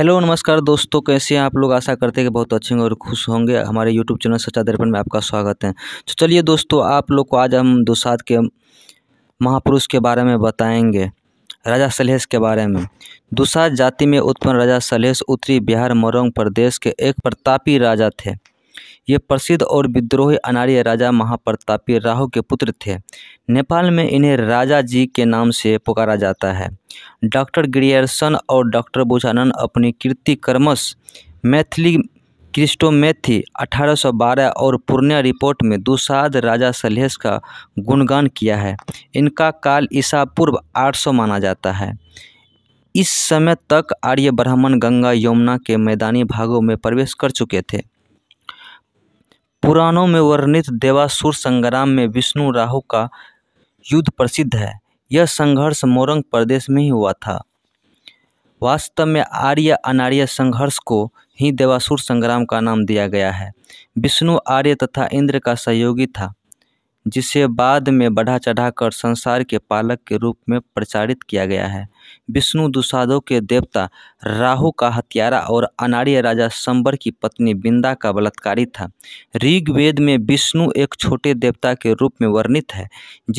Hello नमस्कार दोस्तों कैसे हैं आप लोग आशा करते हैं कि बहुत अच्छे होंगे और खुश होंगे हमारे यूट्यूब चैनल सच्चा दर्पण में आपका स्वागत है तो चलिए दोस्तों आप लोग को आज हम दुसाद के महापुरुष के बारे में बताएंगे राजा सलहेश के बारे में दुसाद जाति में उत्पन्न राजा सलहेश उत्तरी बिहार मोरंग प्रदेश के एक प्रतापी राजा थे ये प्रसिद्ध और विद्रोही अनार्य राजा महाप्रतापी राहु के पुत्र थे नेपाल में इन्हें राजा जी के नाम से पुकारा जाता है डॉक्टर ग्रियर्सन और डॉक्टर बुझानंद अपनी कीर्ति कर्मस मैथिली क्रिस्टोमेथी 1812 और पूर्णिया रिपोर्ट में दुसाद राजा सलहेस का गुणगान किया है इनका काल ईसा पूर्व 800 माना जाता है इस समय तक आर्य ब्राह्मण गंगा यमुना के मैदानी भागों में प्रवेश कर चुके थे पुराणों में वर्णित देवासुर संग्राम में विष्णु राहु का युद्ध प्रसिद्ध है यह संघर्ष मोरंग प्रदेश में ही हुआ था वास्तव में आर्य अनार्य संघर्ष को ही देवासुर संग्राम का नाम दिया गया है विष्णु आर्य तथा इंद्र का सहयोगी था जिसे बाद में बढ़ा चढ़ाकर संसार के पालक के रूप में प्रचारित किया गया है विष्णु दुशाधो के देवता राहु का हत्यारा और अनार्य राजा संबर की पत्नी बिंदा का बलात्कारी था ऋग्वेद में विष्णु एक छोटे देवता के रूप में वर्णित है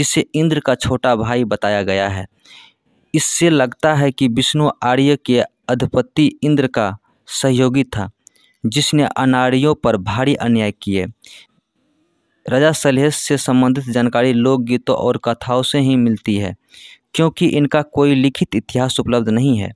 जिसे इंद्र का छोटा भाई बताया गया है इससे लगता है कि विष्णु आर्य के अधिपति इंद्र का सहयोगी था जिसने अनार्यों पर भारी अन्याय किए राजा सलहेश से संबंधित जानकारी लोकगीतों और कथाओं से ही मिलती है क्योंकि इनका कोई लिखित इतिहास उपलब्ध नहीं है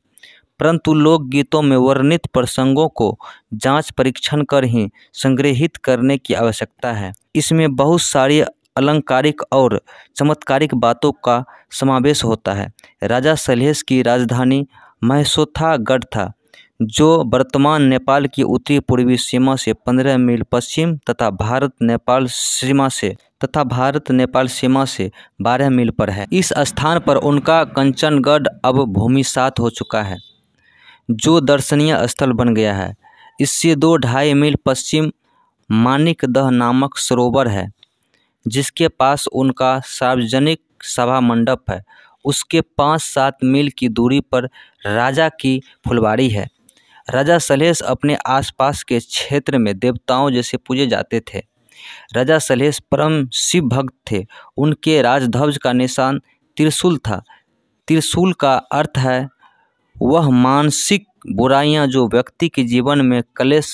परंतु लोकगीतों में वर्णित प्रसंगों को जांच परीक्षण कर ही संग्रहित करने की आवश्यकता है इसमें बहुत सारी अलंकारिक और चमत्कारिक बातों का समावेश होता है राजा सलहेश की राजधानी महसोथागढ़ था जो वर्तमान नेपाल की उत्तरी पूर्वी सीमा से पंद्रह मील पश्चिम तथा भारत नेपाल सीमा से तथा भारत नेपाल सीमा से 12 मील पर है इस स्थान पर उनका कंचनगढ़ अब भूमि सात हो चुका है जो दर्शनीय स्थल बन गया है इससे दो ढाई मील पश्चिम मानिकदह नामक सरोवर है जिसके पास उनका सार्वजनिक सभा मंडप है उसके पाँच सात मील की दूरी पर राजा की फुलवाड़ी है राजा सलहेस अपने आसपास के क्षेत्र में देवताओं जैसे पूजे जाते थे राजा सलहेस परम शिव भक्त थे उनके राजध्वज का निशान त्रिशूल था त्रिशूल का अर्थ है वह मानसिक बुराइयां जो व्यक्ति के जीवन में कलेश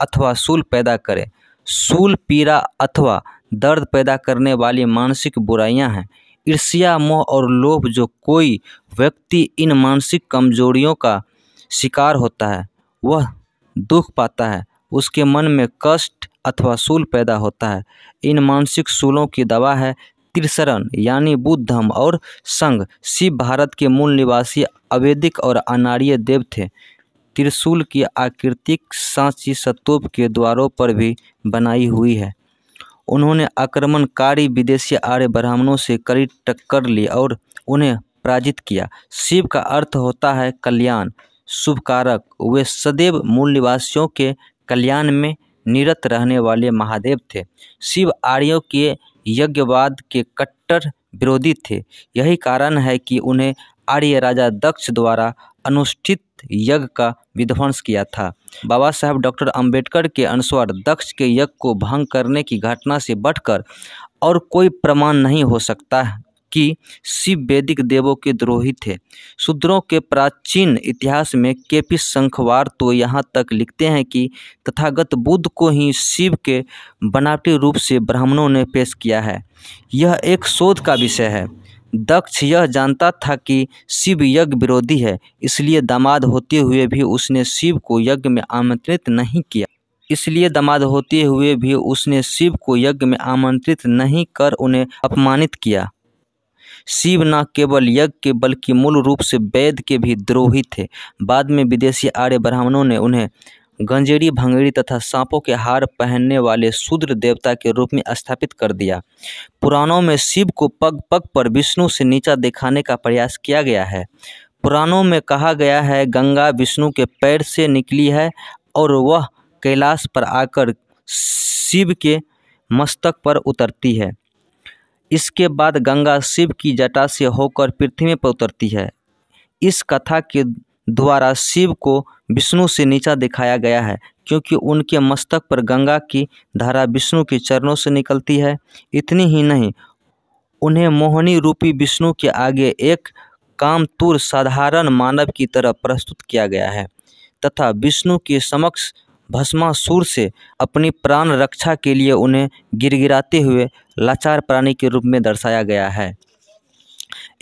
अथवा सूल पैदा करें शूल पीड़ा अथवा दर्द पैदा करने वाली मानसिक बुराइयां हैं ईर्ष्या मोह और लोभ जो कोई व्यक्ति इन मानसिक कमजोरियों का शिकार होता है वह दुख पाता है उसके मन में कष्ट अथवा सूल पैदा होता है इन मानसिक सूलों की दवा है त्रिशरण यानी बुद्ध धर्म और संघ शिव भारत के मूल निवासी अवैदिक और अनार्य देव थे त्रिशूल की आकृतिक सांची सत्तूप के द्वारों पर भी बनाई हुई है उन्होंने आक्रमणकारी विदेशी आर्य ब्राह्मणों से कड़ी टक्कर ली और उन्हें पराजित किया शिव का अर्थ होता है कल्याण शुभ कारक वे सदैव मूल निवासियों के कल्याण में निरत रहने वाले महादेव थे शिव आर्यों के यज्ञवाद के कट्टर विरोधी थे यही कारण है कि उन्हें आर्य राजा दक्ष द्वारा अनुष्ठित यज्ञ का विध्वंस किया था बाबा साहब डॉक्टर अंबेडकर के अनुसार दक्ष के यज्ञ को भंग करने की घटना से बढ़कर और कोई प्रमाण नहीं हो सकता कि शिव वैदिक देवों के द्रोही थे शूद्रों के प्राचीन इतिहास में केपी शंखवार तो यहाँ तक लिखते हैं कि तथागत बुद्ध को ही शिव के बनावटी रूप से ब्राह्मणों ने पेश किया है यह एक शोध का विषय है दक्ष यह जानता था कि शिव यज्ञ विरोधी है इसलिए दामाद होते हुए भी उसने शिव को यज्ञ में आमंत्रित नहीं किया इसलिए दामाद होते हुए भी उसने शिव को यज्ञ में आमंत्रित नहीं कर उन्हें अपमानित किया शिव न केवल यज्ञ के बल्कि मूल रूप से वैद्य के भी द्रोही थे बाद में विदेशी आर्य ब्राह्मणों ने उन्हें गंजेड़ी भंगेड़ी तथा सांपों के हार पहनने वाले शूद्र देवता के रूप में स्थापित कर दिया पुराणों में शिव को पग पग पर विष्णु से नीचा दिखाने का प्रयास किया गया है पुराणों में कहा गया है गंगा विष्णु के पैर से निकली है और वह कैलाश पर आकर शिव के मस्तक पर उतरती है इसके बाद गंगा शिव की जटा से होकर पृथ्वी पर उतरती है इस कथा के द्वारा शिव को विष्णु से नीचा दिखाया गया है क्योंकि उनके मस्तक पर गंगा की धारा विष्णु के चरणों से निकलती है इतनी ही नहीं उन्हें मोहनी रूपी विष्णु के आगे एक कामतूर साधारण मानव की तरह प्रस्तुत किया गया है तथा विष्णु के समक्ष भस्मासुर से अपनी प्राण रक्षा के लिए उन्हें गिरगिराते हुए लाचार प्राणी के रूप में दर्शाया गया है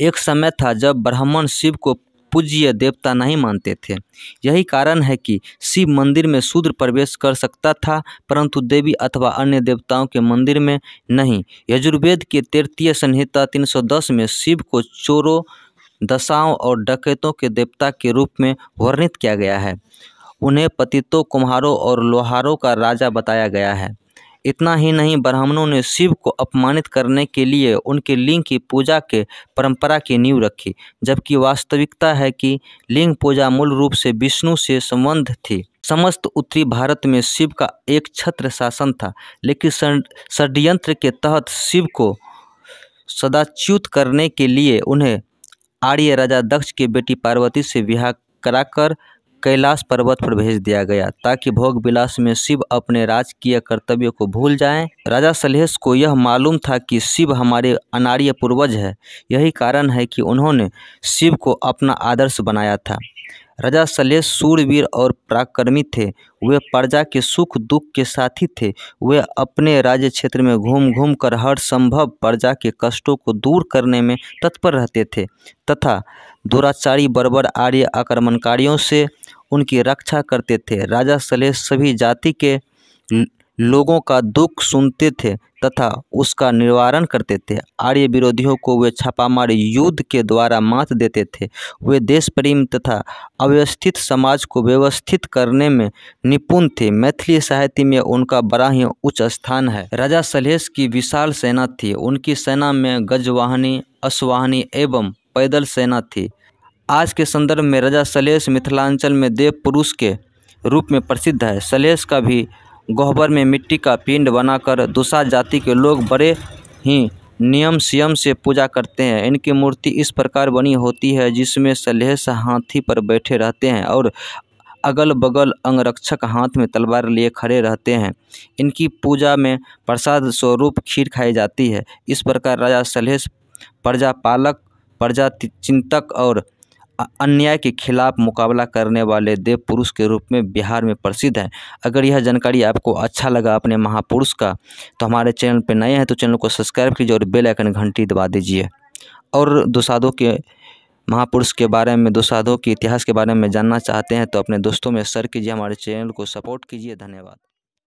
एक समय था जब ब्राह्मण शिव को पूज्य देवता नहीं मानते थे यही कारण है कि शिव मंदिर में शूद्र प्रवेश कर सकता था परंतु देवी अथवा अन्य देवताओं के मंदिर में नहीं यजुर्वेद के तृतीय संहिता 310 में शिव को चोरों दशाओं और डकैतों के देवता के रूप में वर्णित किया गया है उन्हें पतितों कुम्हारों और लोहारों का राजा बताया गया है इतना ही नहीं ब्राह्मणों ने शिव को अपमानित करने के लिए उनके लिंग की पूजा के परंपरा की नींव रखी जबकि वास्तविकता है कि लिंग पूजा मूल रूप से विष्णु से संबंध थी समस्त उत्तरी भारत में शिव का एक छत्र शासन था लेकिन षडयंत्र के तहत शिव को सदाच्युत करने के लिए उन्हें आर्य राजा दक्ष की बेटी पार्वती से विवाह कराकर कैलाश पर्वत पर भेज दिया गया ताकि भोग विलास में शिव अपने राजकीय कर्तव्य को भूल जाएं। राजा सलहेश को यह मालूम था कि शिव हमारे अनार्य पूर्वज है यही कारण है कि उन्होंने शिव को अपना आदर्श बनाया था राजा सलेह सूरवीर और पराक्रमी थे वे प्रजा के सुख दुख के साथी थे वे अपने राज्य क्षेत्र में घूम घूम कर हर संभव प्रजा के कष्टों को दूर करने में तत्पर रहते थे तथा दुराचारी बर्बर आर्य आक्रमणकारियों से उनकी रक्षा करते थे राजा सलेह सभी जाति के लोगों का दुख सुनते थे तथा उसका निवारण करते थे आर्य विरोधियों को वे छापामार युद्ध के द्वारा मात देते थे वे देश प्रेम तथा अव्यवस्थित समाज को व्यवस्थित करने में निपुण थे मैथिली साहित्य में उनका बड़ा ही उच्च स्थान है राजा सलहेश की विशाल सेना थी उनकी सेना में गजवाहनी अश्वाहनी एवं पैदल सेना थी आज के संदर्भ में राजा सलेश मिथिलांचल में देव पुरुष के रूप में प्रसिद्ध है सलेश का भी गोबर में मिट्टी का पिंड बनाकर दूसरा जाति के लोग बड़े ही नियम सियम से पूजा करते हैं इनकी मूर्ति इस प्रकार बनी होती है जिसमें सलेह हाथी पर बैठे रहते हैं और अगल बगल अंगरक्षक हाथ में तलवार लिए खड़े रहते हैं इनकी पूजा में प्रसाद स्वरूप खीर खाई जाती है इस प्रकार राजा सलहेश प्रजापालक प्रजा चिंतक और अन्याय के खिलाफ मुकाबला करने वाले देव पुरुष के रूप में बिहार में प्रसिद्ध हैं अगर यह जानकारी आपको अच्छा लगा अपने महापुरुष का तो हमारे चैनल पर नए हैं तो चैनल को सब्सक्राइब कीजिए और बेल आइकन घंटी दबा दीजिए और दोसाधों के महापुरुष के बारे में दोसाधों के इतिहास के बारे में जानना चाहते हैं तो अपने दोस्तों में शेयर कीजिए हमारे चैनल को सपोर्ट कीजिए धन्यवाद